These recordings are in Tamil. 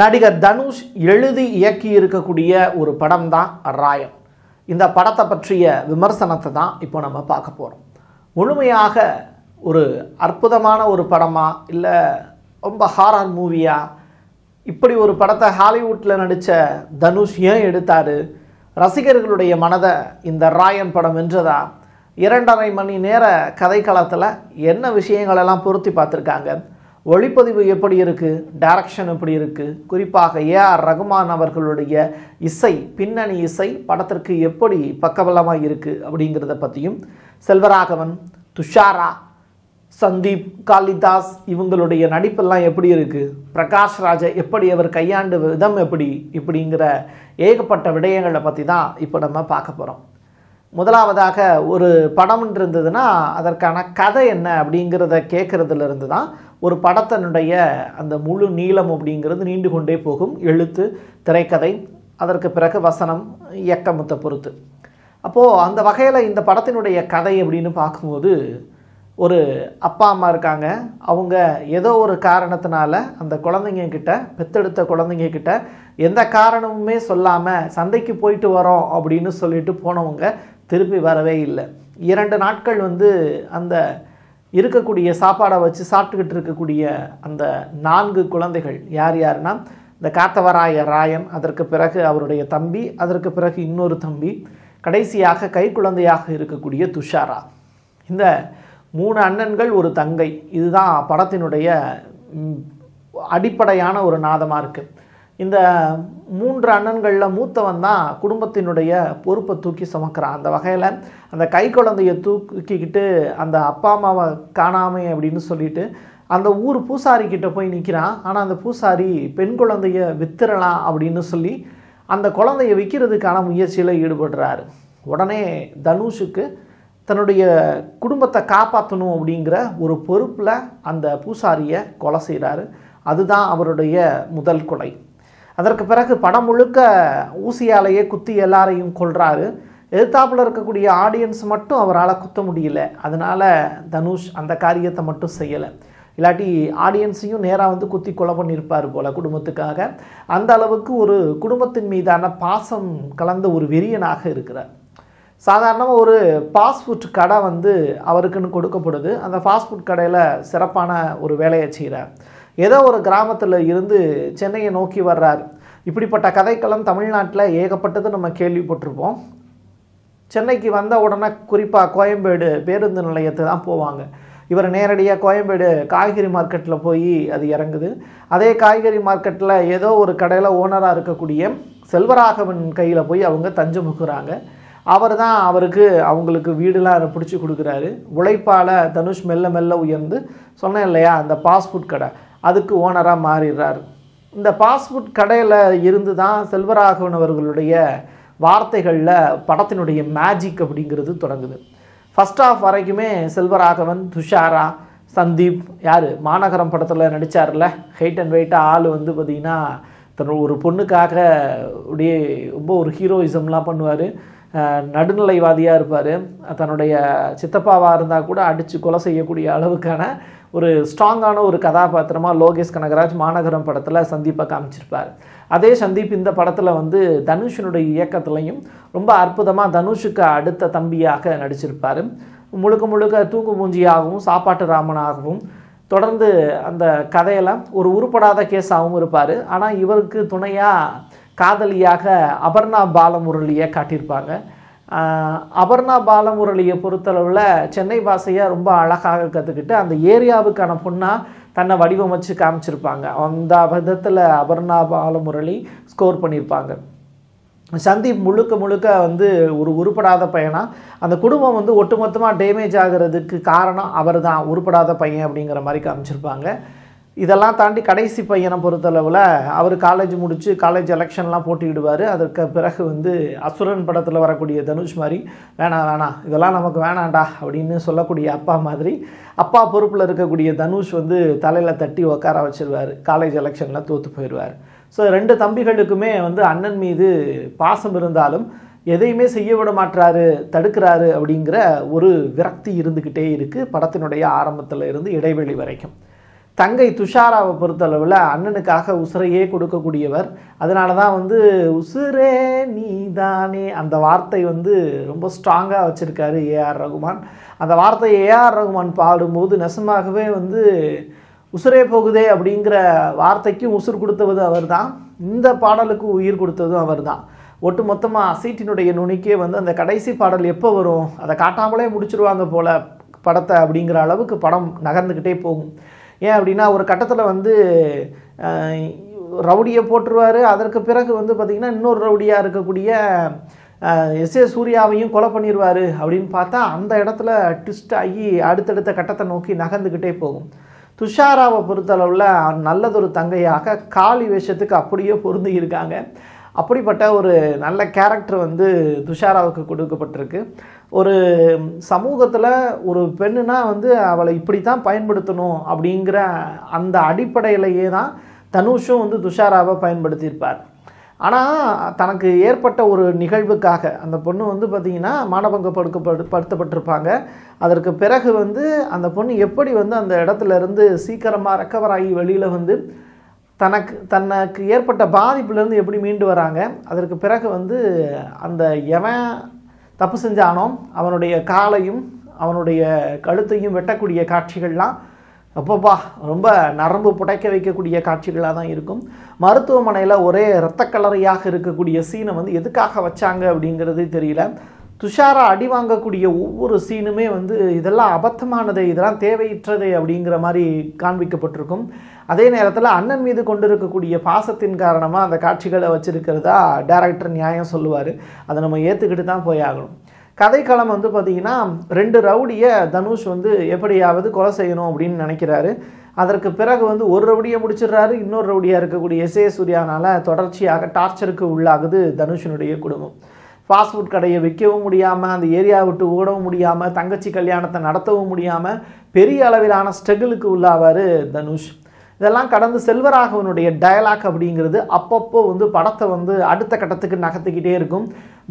நடிகர் தனுஷ் எழுதி இயக்கி இருக்கக்கூடிய ஒரு படம் தான் ராயம் இந்த படத்தை பற்றிய விமர்சனத்தை தான் இப்போ நம்ம பார்க்க போகிறோம் முழுமையாக ஒரு அற்புதமான ஒரு படமாக இல்லை ரொம்ப ஹாரான் மூவியாக இப்படி ஒரு படத்தை ஹாலிவுட்டில் நடித்த தனுஷ் ஏன் எடுத்தார் ரசிகர்களுடைய மனதை இந்த ராயன் படம் வென்றதா இரண்டரை மணி நேர கதைக்களத்தில் என்ன விஷயங்களெல்லாம் பொருத்தி பார்த்துருக்காங்க ஒளிப்பதிவு எப்படி இருக்குது டைரக்ஷன் எப்படி இருக்குது குறிப்பாக ஏஆர் ரகுமான் அவர்களுடைய இசை பின்னணி இசை படத்திற்கு எப்படி பக்கபலமாக இருக்குது அப்படிங்கிறத பற்றியும் செல்வராகவன் துஷாரா சந்தீப் காளிதாஸ் இவங்களுடைய நடிப்பெல்லாம் எப்படி இருக்குது பிரகாஷ் ராஜா எப்படி அவர் கையாண்டு விதம் எப்படி இப்படிங்கிற ஏகப்பட்ட விடயங்களை பற்றி தான் இப்போ நம்ம பார்க்க போகிறோம் முதலாவதாக ஒரு படம் இருந்ததுன்னா அதற்கான கதை என்ன அப்படிங்கிறத கேட்குறதுலேருந்து தான் ஒரு படத்தினுடைய அந்த முழு நீளம் அப்படிங்கிறது நீண்டு கொண்டே போகும் எழுத்து திரைக்கதை அதற்கு பிறகு வசனம் இயக்கமுத்த பொறுத்து அப்போது அந்த வகையில் இந்த படத்தினுடைய கதை அப்படின்னு பார்க்கும்போது ஒரு அப்பா அம்மா இருக்காங்க அவங்க ஏதோ ஒரு காரணத்தினால அந்த குழந்தைங்க கிட்ட பெத்தெடுத்த குழந்தைங்க கிட்ட எந்த காரணமுமே சொல்லாமல் சந்தைக்கு போயிட்டு வரோம் அப்படின்னு சொல்லிட்டு போனவங்க திருப்பி வரவே இல்லை இரண்டு நாட்கள் வந்து அந்த இருக்கக்கூடிய சாப்பாடை வச்சு சாப்பிட்டுக்கிட்டு இருக்கக்கூடிய அந்த நான்கு குழந்தைகள் யார் யாருன்னா இந்த காத்தவராய ராயன் அதற்கு பிறகு அவருடைய தம்பி அதற்கு பிறகு இன்னொரு தம்பி கடைசியாக கை குழந்தையாக இருக்கக்கூடிய துஷாரா இந்த மூணு அண்ணன்கள் ஒரு தங்கை இதுதான் படத்தினுடைய அடிப்படையான ஒரு நாதமாக இருக்குது இந்த மூன்று அண்ணன்களில் மூத்தவன் தான் குடும்பத்தினுடைய பொறுப்பை தூக்கி சுமக்கிறான் அந்த வகையில் அந்த கை குழந்தையை தூக்கிக்கிட்டு அந்த அப்பா அம்மாவை காணாமே அப்படின்னு சொல்லிட்டு அந்த ஊர் பூசாரிக்கிட்ட போய் நிற்கிறான் ஆனால் அந்த பூசாரி பெண் குழந்தைய வித்துறலாம் அப்படின்னு சொல்லி அந்த குழந்தைய விற்கிறதுக்கான முயற்சியில் ஈடுபடுறாரு உடனே தனுஷுக்கு தன்னுடைய குடும்பத்தை காப்பாற்றணும் அப்படிங்கிற ஒரு பொறுப்பில் அந்த பூசாரியை கொலை செய்கிறாரு அதுதான் அவருடைய முதல் கொலை அதற்கு பிறகு படம் முழுக்க ஊசியாலேயே குத்தி எல்லாரையும் கொள்கிறாரு எதிர்த்தாப்பில் இருக்கக்கூடிய ஆடியன்ஸ் மட்டும் அவரால் குத்த முடியல அதனால் தனுஷ் அந்த காரியத்தை மட்டும் செய்யலை இல்லாட்டி ஆடியன்ஸையும் நேராக வந்து குத்தி கொலை பண்ணியிருப்பார் போல் குடும்பத்துக்காக அந்த அளவுக்கு ஒரு குடும்பத்தின் மீதான பாசம் கலந்த ஒரு வெறியனாக இருக்கிறார் சாதாரணமாக ஒரு ஃபாஸ்ட் ஃபுட் கடை வந்து அவருக்குன்னு கொடுக்கப்படுது அந்த ஃபாஸ்ட் ஃபுட் கடையில் சிறப்பான ஒரு வேலையை செய்கிறார் ஏதோ ஒரு கிராமத்தில் இருந்து சென்னையை நோக்கி வர்றார் இப்படிப்பட்ட கதைக்களம் தமிழ்நாட்டில் ஏகப்பட்டது நம்ம கேள்விப்பட்டிருப்போம் சென்னைக்கு வந்த உடனே குறிப்பாக கோயம்பேடு பேருந்து நிலையத்தை தான் போவாங்க இவர் நேரடியாக கோயம்பேடு காய்கறி மார்க்கெட்டில் போய் அது இறங்குது அதே காய்கறி மார்க்கெட்டில் ஏதோ ஒரு கடையில் ஓனராக இருக்கக்கூடிய செல்வராகவன் கையில் போய் அவங்க தஞ்சமுக்குறாங்க அவர் தான் அவருக்கு அவங்களுக்கு வீடுலாம் பிடிச்சி கொடுக்குறாரு உழைப்பால் தனுஷ் மெல்ல மெல்ல உயர்ந்து சொன்னேன் இல்லையா அந்த பாஸ்ஃபுட் கடை அதுக்கு ஓனராக மாறிடுறார் இந்த பாஸ்புட் கடையில் இருந்து தான் செல்வராகவன் அவர்களுடைய வார்த்தைகளில் படத்தினுடைய மேஜிக் அப்படிங்கிறது தொடங்குது ஃபஸ்ட் ஆஃப் வரைக்குமே செல்வராகவன் துஷாரா சந்தீப் யார் மாநகரம் படத்தில் நடித்தார்ல ஹைட் அண்ட் வெயிட்டாக ஆள் வந்து பார்த்திங்கன்னா தன்னோட ஒரு பொண்ணுக்காக அப்படியே ரொம்ப ஒரு ஹீரோயிசம்லாம் பண்ணுவார் நடுநிலைவாதியாக இருப்பார் தன்னுடைய சித்தப்பாவாக இருந்தால் கூட அடித்து கொலை செய்யக்கூடிய அளவுக்கான ஒரு ஸ்ட்ராங்கான ஒரு கதாபாத்திரமாக லோகேஷ் கனகராஜ் மாநகரம் படத்தில் சந்தீப்பை காமிச்சிருப்பார் அதே சந்தீப் இந்த படத்தில் வந்து தனுஷனுடைய இயக்கத்துலையும் ரொம்ப அற்புதமாக தனுஷுக்கு அடுத்த தம்பியாக நடிச்சிருப்பார் முழுக்க முழுக்க தூக்கு மூஞ்சியாகவும் சாப்பாட்டு ராமனாகவும் தொடர்ந்து அந்த கதையெல்லாம் ஒரு உருப்படாத கேஸாகவும் இருப்பார் ஆனால் இவருக்கு துணையாக காதலியாக அபர்ணா பாலமுரளியை காட்டியிருப்பாங்க அபர்ணா பாலமுரளியை பொறுத்தளவில் சென்னை பாசையை ரொம்ப அழகாக கற்றுக்கிட்டு அந்த ஏரியாவுக்கான பொண்ணாக தன்னை வடிவமைச்சு காமிச்சிருப்பாங்க அந்த விதத்தில் அபர்ணா பாலமுரளி ஸ்கோர் பண்ணியிருப்பாங்க சந்தீப் முழுக்க முழுக்க வந்து ஒரு உருப்படாத பையனாக அந்த குடும்பம் வந்து ஒட்டுமொத்தமாக டேமேஜ் ஆகிறதுக்கு காரணம் அவர் தான் உருப்படாத பையன் அப்படிங்கிற மாதிரி காமிச்சிருப்பாங்க இதெல்லாம் தாண்டி கடைசி பையனை பொறுத்தளவில் அவர் காலேஜ் முடித்து காலேஜ் எலெக்ஷன்லாம் போட்டியிடுவார் அதற்கு பிறகு வந்து அசுரன் படத்தில் வரக்கூடிய தனுஷ் மாதிரி வேணாம் வேணாம் இதெல்லாம் நமக்கு வேணாண்டா அப்படின்னு சொல்லக்கூடிய அப்பா மாதிரி அப்பா பொறுப்பில் இருக்கக்கூடிய தனுஷ் வந்து தலையில் தட்டி உக்கார வச்சுருவார் காலேஜ் எலெக்ஷனில் தோற்று போயிடுவார் ஸோ ரெண்டு தம்பிகளுக்குமே வந்து அண்ணன் மீது பாசம் இருந்தாலும் எதையுமே செய்ய விட மாட்டாரு தடுக்கிறாரு அப்படிங்கிற ஒரு விரக்தி இருந்துக்கிட்டே இருக்குது படத்தினுடைய ஆரம்பத்தில் இருந்து இடைவெளி வரைக்கும் தங்கை துஷாராவை பொறுத்தளவில் அண்ணனுக்காக உசுரையே கொடுக்கக்கூடியவர் அதனால தான் வந்து உசுரே நீதானே அந்த வார்த்தை வந்து ரொம்ப ஸ்ட்ராங்காக வச்சுருக்காரு ஏஆர் ரகுமான் அந்த வார்த்தையை ஏஆர் ரகுமான் பாடும்போது நெசமாகவே வந்து உசுரே போகுதே அப்படிங்கிற வார்த்தைக்கும் உசுர் கொடுத்தவது அவர் தான் இந்த பாடலுக்கும் உயிர் கொடுத்ததும் அவர் தான் ஒட்டு மொத்தமாக சீட்டினுடைய நுனிக்கே வந்து அந்த கடைசி பாடல் எப்போ வரும் அதை காட்டாமலே முடிச்சிருவாங்க போல் படத்தை அப்படிங்கிற அளவுக்கு படம் நகர்ந்துக்கிட்டே போகும் ஏன் அப்படின்னா ஒரு கட்டத்தில் வந்து ரவுடியை போட்டுருவார் அதற்கு பிறகு வந்து பார்த்திங்கன்னா இன்னொரு ரவுடியாக இருக்கக்கூடிய எஸ் ஏ சூர்யாவையும் கொலை பண்ணிடுவார் அப்படின்னு பார்த்தா அந்த இடத்துல ட்விஸ்ட் ஆகி அடுத்தடுத்த கட்டத்தை நோக்கி நகர்ந்துக்கிட்டே போகும் துஷாராவை பொறுத்தளவில் நல்லதொரு தங்கையாக காளி வேஷத்துக்கு அப்படியே பொருந்தி இருக்காங்க அப்படிப்பட்ட ஒரு நல்ல கேரக்டர் வந்து துஷாராவுக்கு கொடுக்கப்பட்டிருக்கு ஒரு சமூகத்தில் ஒரு பெண்ணுனா வந்து அவளை இப்படி தான் பயன்படுத்தணும் அப்படிங்கிற அந்த அடிப்படையிலேயே தான் தனுஷும் வந்து துஷாராவை பயன்படுத்தியிருப்பார் ஆனால் தனக்கு ஏற்பட்ட ஒரு நிகழ்வுக்காக அந்த பொண்ணு வந்து பார்த்திங்கன்னா மானபங்கப்படுத்தப்படு படுத்தப்பட்டிருப்பாங்க அதற்கு பிறகு வந்து அந்த பொண்ணு எப்படி வந்து அந்த இடத்துலேருந்து சீக்கிரமாக ரெக்கவர் ஆகி வெளியில் வந்து தனக்கு தனக்கு ஏற்பட்ட பாதிப்புலேருந்து எப்படி மீண்டு வராங்க அதற்கு பிறகு வந்து அந்த எவன் தப்பு செஞ்சானோ அவனுடைய காலையும் அவனுடைய கழுத்தையும் வெட்டக்கூடிய காட்சிகள்லாம் அப்பப்பா ரொம்ப நரம்பு புடைக்க வைக்கக்கூடிய காட்சிகளாக தான் இருக்கும் மருத்துவமனையில் ஒரே இரத்த கலரையாக இருக்கக்கூடிய சீனை வந்து எதுக்காக வச்சாங்க அப்படிங்கிறது தெரியல துஷாரா அடி வாங்கக்கூடிய ஒவ்வொரு சீனுமே வந்து இதெல்லாம் அபத்தமானது இதெல்லாம் தேவையற்றது அப்படிங்கிற மாதிரி காண்பிக்கப்பட்டிருக்கும் அதே நேரத்தில் அண்ணன் மீது கொண்டு இருக்கக்கூடிய பாசத்தின் காரணமாக அந்த காட்சிகளை வச்சுருக்கிறதா டேரக்டர் நியாயம் சொல்லுவார் அதை நம்ம ஏற்றுக்கிட்டு தான் போய் ஆகணும் கதைக்களம் வந்து பார்த்திங்கன்னா ரெண்டு ரவுடியை தனுஷ் வந்து எப்படியாவது கொலை செய்யணும் அப்படின்னு நினைக்கிறாரு அதற்கு பிறகு வந்து ஒரு ரவுடியை முடிச்சிடுறாரு இன்னொரு ரவுடியாக இருக்கக்கூடிய எஸ் ஏ சூர்யானால் தொடர்ச்சியாக டார்ச்சருக்கு உள்ளாகுது தனுஷனுடைய குடும்பம் ஃபாஸ்ட் ஃபுட் கடையை விற்கவும் முடியாமல் அந்த ஏரியாவை விட்டு ஓடவும் முடியாமல் தங்கச்சி கல்யாணத்தை நடத்தவும் முடியாமல் பெரிய அளவிலான ஸ்ட்ரகிளுக்கு உள்ளாவார் தனுஷ் இதெல்லாம் கடந்து செல்வராகவனுடைய டயலாக் அப்படிங்கிறது அப்பப்போ வந்து படத்தை வந்து அடுத்த கட்டத்துக்கு நகர்த்திக்கிட்டே இருக்கும்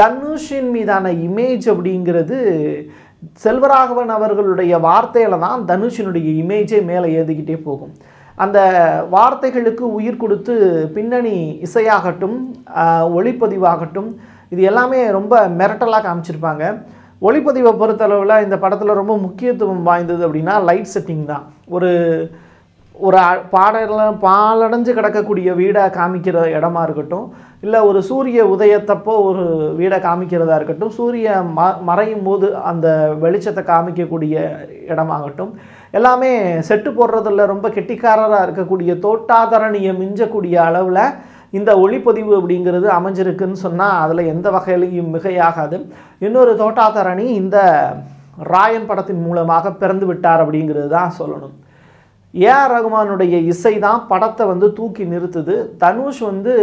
தனுஷின் மீதான இமேஜ் அப்படிங்கிறது செல்வராகவன் அவர்களுடைய வார்த்தையில் தான் தனுஷினுடைய இமேஜே மேலே ஏறிக்கிட்டே போகும் அந்த வார்த்தைகளுக்கு உயிர் கொடுத்து பின்னணி இசையாகட்டும் ஒளிப்பதிவாகட்டும் இது எல்லாமே ரொம்ப மிரட்டலாக காமிச்சிருப்பாங்க ஒளிப்பதிவை பொறுத்தளவில் இந்த படத்தில் ரொம்ப முக்கியத்துவம் வாய்ந்தது அப்படின்னா லைட் செட்டிங் தான் ஒரு ஒரு பாடல பாலடைஞ்சு கிடக்கக்கூடிய வீடை காமிக்கிற இடமா இருக்கட்டும் இல்லை ஒரு சூரிய உதயத்தப்போ ஒரு வீடை காமிக்கிறதா இருக்கட்டும் சூரிய ம மறையும் போது அந்த வெளிச்சத்தை காமிக்கக்கூடிய இடமாகட்டும் எல்லாமே செட்டு போடுறதில் ரொம்ப கெட்டிக்காரராக இருக்கக்கூடிய தோட்டாதரணியை மிஞ்சக்கூடிய அளவில் இந்த ஒளிப்பதிவு அப்படிங்கிறது அமைஞ்சிருக்குன்னு சொன்னால் அதில் எந்த வகையிலையும் மிகையாகாது இன்னொரு தோட்டாத்தரணி இந்த ராயன் படத்தின் மூலமாக பிறந்து விட்டார் அப்படிங்கிறது தான் சொல்லணும் ஏஆர் ரகுமானுடைய இசை தான் படத்தை வந்து தூக்கி நிறுத்துது தனுஷ் வந்து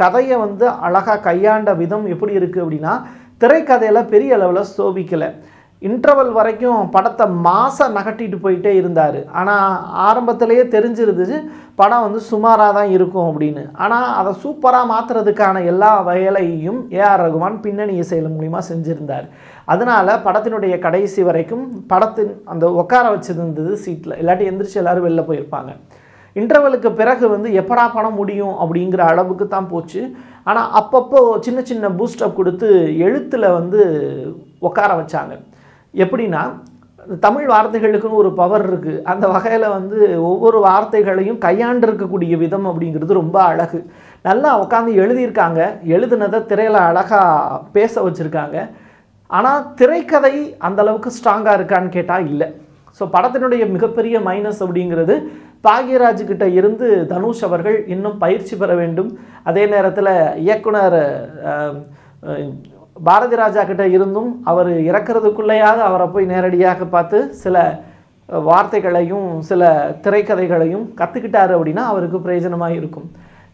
கதையை வந்து அழகாக கையாண்ட விதம் எப்படி இருக்குது அப்படின்னா திரைக்கதையில் பெரிய அளவில் சோபிக்கலை இன்டர்வல் வரைக்கும் படத்தை மாதம் நகட்டிட்டு போயிட்டே இருந்தார் ஆனால் ஆரம்பத்திலேயே தெரிஞ்சிருது படம் வந்து சுமாராக தான் இருக்கும் அப்படின்னு ஆனால் அதை சூப்பராக மாற்றுறதுக்கான எல்லா வேலையையும் ஏஆர் ரகுமான் பின்னணி இசையில் மூலிமா செஞ்சுருந்தார் அதனால் படத்தினுடைய கடைசி வரைக்கும் படத்தின் அந்த உட்கார வச்சுருந்தது சீட்டில் இல்லாட்டி எந்திரிச்சு எல்லோரும் வெளில போயிருப்பாங்க இன்டர்வலுக்கு பிறகு வந்து எப்படா படம் முடியும் அப்படிங்கிற அளவுக்கு தான் போச்சு ஆனால் அப்பப்போ சின்ன சின்ன பூஸ்டப் கொடுத்து எழுத்தில் வந்து உட்கார வச்சாங்க எப்படின்னா தமிழ் வார்த்தைகளுக்குன்னு ஒரு பவர் இருக்குது அந்த வகையில் வந்து ஒவ்வொரு வார்த்தைகளையும் கையாண்டிருக்கக்கூடிய விதம் அப்படிங்கிறது ரொம்ப அழகு நல்லா உட்காந்து எழுதியிருக்காங்க எழுதுனதை திரையில் அழகாக பேச வச்சுருக்காங்க ஆனால் திரைக்கதை அந்தளவுக்கு ஸ்ட்ராங்காக இருக்கான்னு கேட்டால் இல்லை ஸோ படத்தினுடைய மிகப்பெரிய மைனஸ் அப்படிங்கிறது பாக்யராஜுக்கிட்ட இருந்து தனுஷ் அவர்கள் இன்னும் பயிற்சி பெற வேண்டும் அதே நேரத்தில் இயக்குனர் பாரதி ராஜா கிட்ட இருந்தும் அவர் இறக்கிறதுக்குள்ளேயாவது அவரை போய் நேரடியாக பார்த்து சில வார்த்தைகளையும் சில திரைக்கதைகளையும் கற்றுக்கிட்டாரு அப்படின்னா அவருக்கு பிரயோஜனமாக இருக்கும்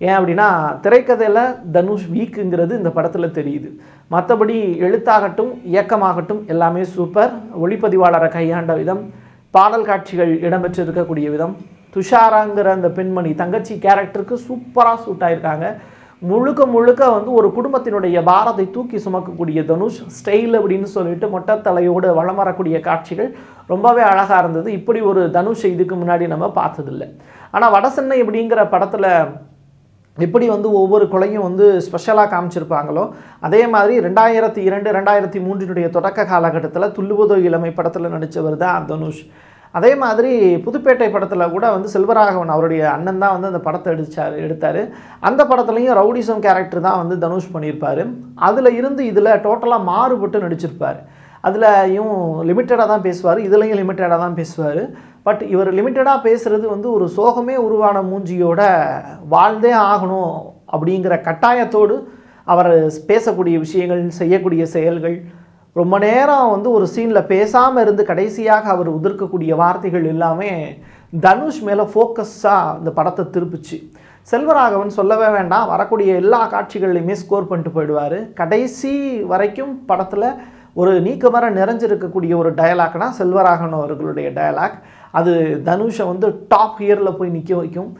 ஏன் அப்படின்னா திரைக்கதையில் தனுஷ் வீக்குங்கிறது இந்த படத்தில் தெரியுது மற்றபடி எழுத்தாகட்டும் இயக்கமாகட்டும் எல்லாமே சூப்பர் ஒளிப்பதிவாளரை கையாண்ட விதம் பாடல் காட்சிகள் இடம்பெற்றிருக்கக்கூடிய விதம் துஷாராங்கிற அந்த பெண்மணி தங்கச்சி கேரக்டருக்கு சூப்பராக சூட் ஆயிருக்காங்க முழுக்க முழுக்க வந்து ஒரு குடும்பத்தினுடைய பாரத்தை தூக்கி சுமக்கக்கூடிய தனுஷ் ஸ்டைல் அப்படின்னு சொல்லிட்டு மொட்டத்தலையோடு வளம் வரக்கூடிய காட்சிகள் ரொம்பவே அழகாக இருந்தது இப்படி ஒரு தனுஷ் இதுக்கு முன்னாடி நம்ம பார்த்ததில்லை ஆனால் வடசென்னை அப்படிங்கிற படத்தில் எப்படி வந்து ஒவ்வொரு கொலையும் வந்து ஸ்பெஷலாக காமிச்சிருப்பாங்களோ அதே மாதிரி ரெண்டாயிரத்தி இரண்டு ரெண்டாயிரத்தி மூன்றினுடைய தொடக்க காலகட்டத்தில் துள்ளுவதோ இளமை படத்தில் நடித்தவர் தான் தனுஷ் அதே மாதிரி புதுப்பேட்டை படத்தில் கூட வந்து செல்வராகவன் அவருடைய அண்ணன் தான் வந்து அந்த படத்தை எடுத்தார் எடுத்தார் அந்த படத்துலையும் ரவுடிசம் கேரக்டர் தான் வந்து தனுஷ் பண்ணியிருப்பார் அதில் இருந்து இதில் டோட்டலாக மாறுபட்டு நடிச்சிருப்பார் அதுலையும் லிமிட்டடாக தான் பேசுவார் இதுலேயும் லிமிட்டடாக தான் பேசுவார் பட் இவர் லிமிட்டடாக பேசுகிறது வந்து ஒரு சோகமே உருவான மூஞ்சியோட வாழ்ந்தே ஆகணும் அப்படிங்கிற கட்டாயத்தோடு அவர் பேசக்கூடிய விஷயங்கள் செய்யக்கூடிய செயல்கள் ரொம்ப நேரம் வந்து ஒரு சீனில் பேசாமல் இருந்து கடைசியாக அவர் உதிர்க்கக்கூடிய வார்த்தைகள் எல்லாமே தனுஷ் மேலே ஃபோக்கஸாக இந்த படத்தை திருப்பிச்சு செல்வராகவன் சொல்லவே வேண்டாம் வரக்கூடிய எல்லா காட்சிகள்லையுமே ஸ்கோர் பண்ணிட்டு போயிடுவார் கடைசி வரைக்கும் படத்தில் ஒரு நீக்கமர நிறைஞ்சிருக்கக்கூடிய ஒரு டயலாக்னா செல்வராகவன் அவர்களுடைய டயலாக் அது தனுஷை வந்து டாப் ஹியரில் போய் நிற்க வைக்கும்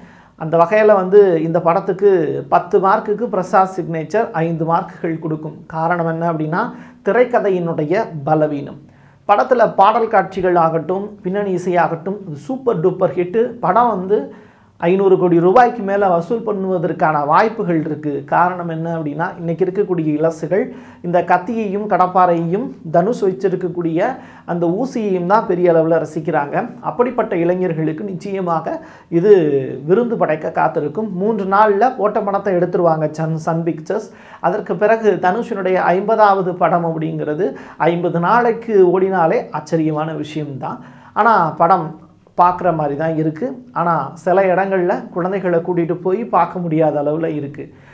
அந்த வகையில் வந்து இந்த படத்துக்கு பத்து மார்க்குக்கு பிரசாத் சிக்னேச்சர் ஐந்து மார்க்குகள் கொடுக்கும் காரணம் என்ன அப்படின்னா திரைக்கதையினுடைய பலவீனம் படத்தில் பாடல் காட்சிகள் ஆகட்டும் பின்னணி இசையாகட்டும் சூப்பர் டூப்பர் ஹிட்டு படம் வந்து ஐநூறு கோடி ரூபாய்க்கு மேலே வசூல் பண்ணுவதற்கான வாய்ப்புகள் இருக்குது காரணம் என்ன அப்படின்னா இன்றைக்கி இருக்கக்கூடிய இலசுகள் இந்த கத்தியையும் கடப்பாறையையும் தனுஷ் வச்சிருக்கக்கூடிய அந்த ஊசியையும் தான் பெரிய அளவில் ரசிக்கிறாங்க அப்படிப்பட்ட இளைஞர்களுக்கு நிச்சயமாக இது விருந்து படைக்க காத்திருக்கும் மூன்று நாளில் போட்ட படத்தை எடுத்துருவாங்க சன் சன் பிக்சர்ஸ் அதற்கு பிறகு தனுஷனுடைய ஐம்பதாவது படம் அப்படிங்கிறது ஐம்பது நாளைக்கு ஓடினாலே ஆச்சரியமான விஷயம்தான் ஆனால் படம் பார்க்குற மாதிரி தான் இருக்குது ஆனால் சில இடங்களில் குழந்தைகளை கூட்டிகிட்டு போய் பார்க்க முடியாத அளவில் இருக்குது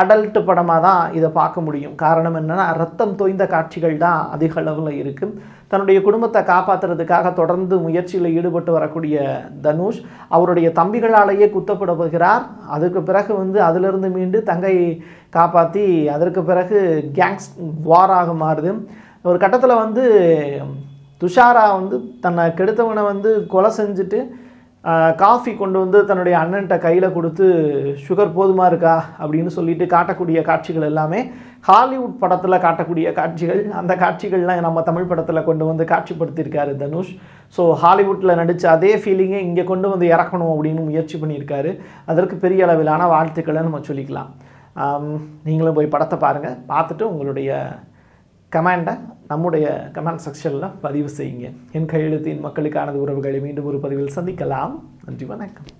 அடல்ட்டு படமாக தான் இதை பார்க்க முடியும் காரணம் என்னென்னா ரத்தம் தோய்ந்த காட்சிகள் தான் அதிக அளவில் இருக்குது தன்னுடைய குடும்பத்தை காப்பாற்றுறதுக்காக தொடர்ந்து முயற்சியில் ஈடுபட்டு வரக்கூடிய தனுஷ் அவருடைய தம்பிகளாலேயே குத்தப்பட போகிறார் அதுக்கு பிறகு வந்து அதிலிருந்து மீண்டு தங்கையை காப்பாற்றி அதற்கு பிறகு கேங்ஸ் வாராக மாறுது ஒரு கட்டத்தில் வந்து துஷாரா வந்து தன்னை கெடுத்தவனை வந்து கொலை செஞ்சுட்டு காஃபி கொண்டு வந்து தன்னுடைய அண்ணன்ட்ட கையில் கொடுத்து சுகர் போதுமாக இருக்கா அப்படின்னு சொல்லிட்டு காட்டக்கூடிய காட்சிகள் எல்லாமே ஹாலிவுட் படத்தில் காட்டக்கூடிய காட்சிகள் அந்த காட்சிகள்லாம் நம்ம தமிழ் படத்தில் கொண்டு வந்து காட்சிப்படுத்தியிருக்காரு தனுஷ் ஸோ ஹாலிவுட்டில் நடித்த அதே ஃபீலிங்கை இங்கே கொண்டு வந்து இறக்கணும் அப்படின்னு முயற்சி பண்ணியிருக்காரு அதற்கு பெரிய அளவிலான வாழ்த்துக்களை நம்ம சொல்லிக்கலாம் நீங்களும் போய் படத்தை பாருங்கள் பார்த்துட்டு உங்களுடைய கமாண்டை நம்முடைய கமெண்ட் செக்ஷனில் பதிவு செய்யுங்க என் கையெழுத்தின் மக்களுக்கானது உறவுகளை மீண்டும் ஒரு பதிவில் சந்திக்கலாம் நன்றி வணக்கம்